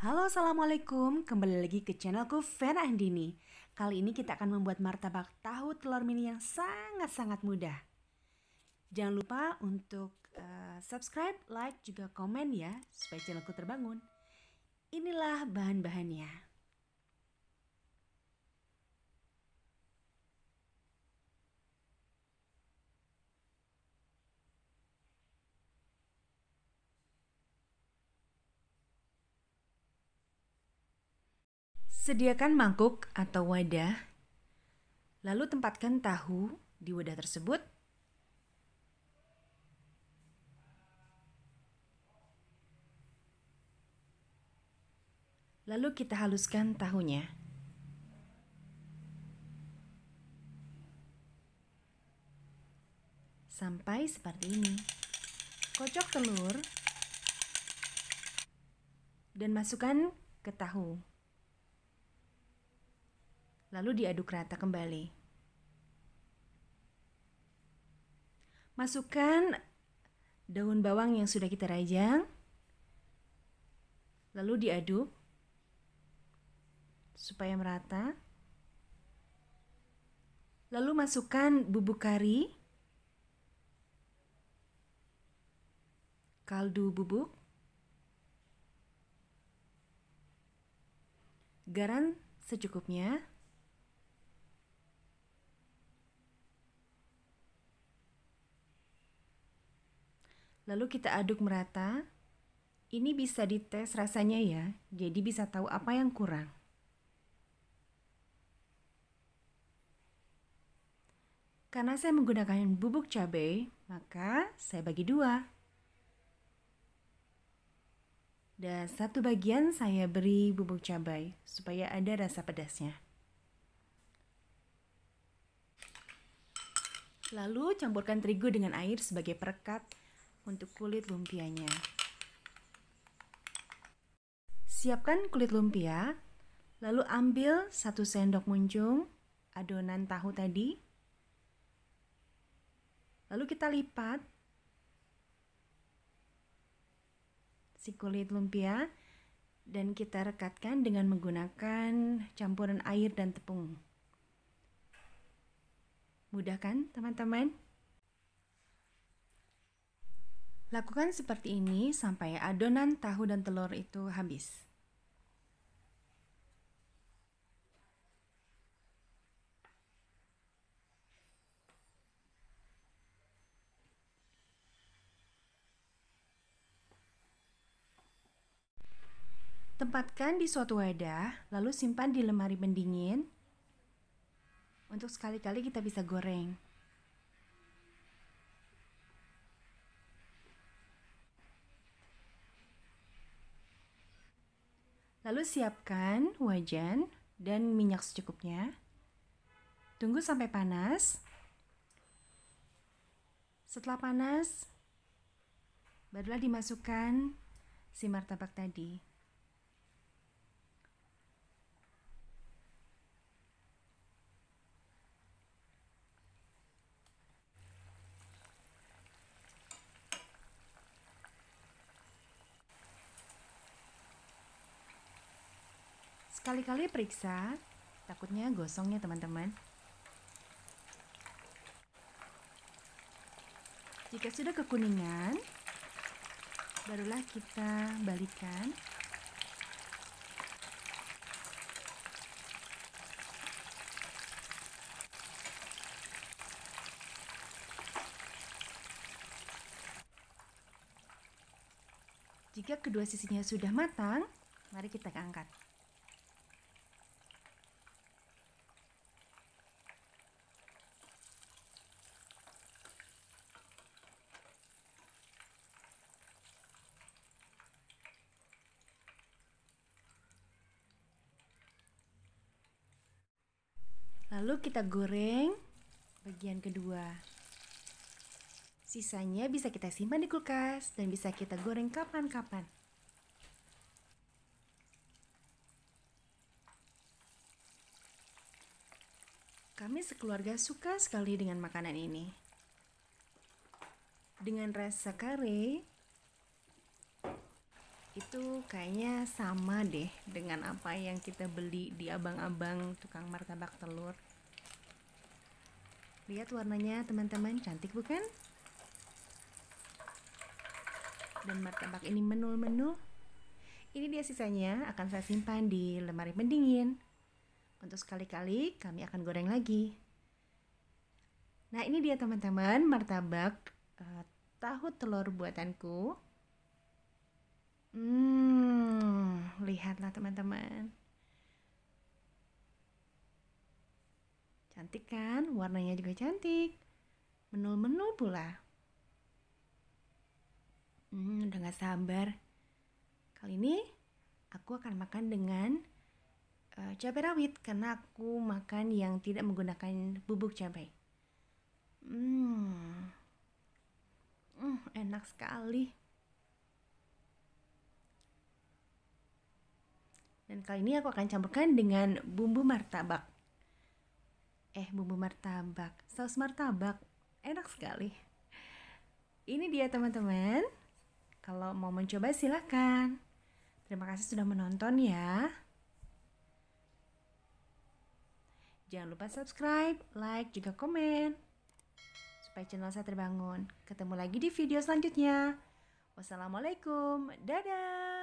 Halo Assalamualaikum, kembali lagi ke channelku Vera Andini Kali ini kita akan membuat martabak tahu telur mini yang sangat-sangat mudah Jangan lupa untuk uh, subscribe, like, juga komen ya Supaya channelku terbangun Inilah bahan-bahannya Sediakan mangkuk atau wadah, lalu tempatkan tahu di wadah tersebut. Lalu kita haluskan tahunya. Sampai seperti ini. Kocok telur dan masukkan ke tahu lalu diaduk rata kembali. Masukkan daun bawang yang sudah kita rajang, lalu diaduk supaya merata. Lalu masukkan bubuk kari, kaldu bubuk, garam secukupnya, Lalu kita aduk merata. Ini bisa dites rasanya ya, jadi bisa tahu apa yang kurang. Karena saya menggunakan bubuk cabai, maka saya bagi dua. Dan satu bagian saya beri bubuk cabai supaya ada rasa pedasnya. Lalu campurkan terigu dengan air sebagai perekat untuk kulit lumpianya. Siapkan kulit lumpia, lalu ambil satu sendok munjung adonan tahu tadi. Lalu kita lipat si kulit lumpia dan kita rekatkan dengan menggunakan campuran air dan tepung. Mudah kan, teman-teman? Lakukan seperti ini sampai adonan tahu dan telur itu habis. Tempatkan di suatu wadah, lalu simpan di lemari pendingin. Untuk sekali-kali kita bisa goreng. Lalu siapkan wajan dan minyak secukupnya. Tunggu sampai panas. Setelah panas, barulah dimasukkan si martabak tadi. Sekali-kali periksa, takutnya gosongnya teman-teman. Jika sudah kekuningan, barulah kita balikan. Jika kedua sisinya sudah matang, mari kita angkat. Lalu kita goreng bagian kedua. Sisanya bisa kita simpan di kulkas dan bisa kita goreng kapan-kapan. Kami sekeluarga suka sekali dengan makanan ini. Dengan rasa kare, itu kayaknya sama deh dengan apa yang kita beli di abang-abang tukang martabak telur lihat warnanya teman-teman cantik bukan dan martabak ini menu-menu. ini dia sisanya akan saya simpan di lemari pendingin untuk sekali-kali kami akan goreng lagi nah ini dia teman-teman martabak uh, tahu telur buatanku Hmm, lihatlah teman-teman. Cantik kan? Warnanya juga cantik. Menul-menul pula. Hmm, udah gak sabar. Kali ini aku akan makan dengan uh, cabai rawit karena aku makan yang tidak menggunakan bubuk cabai. Hmm, hmm enak sekali. dan kali ini aku akan campurkan dengan bumbu martabak. Eh, bumbu martabak, saus martabak. Enak sekali. Ini dia teman-teman. Kalau mau mencoba silahkan. Terima kasih sudah menonton ya. Jangan lupa subscribe, like, juga komen. Supaya channel saya terbangun. Ketemu lagi di video selanjutnya. Wassalamualaikum. Dadah.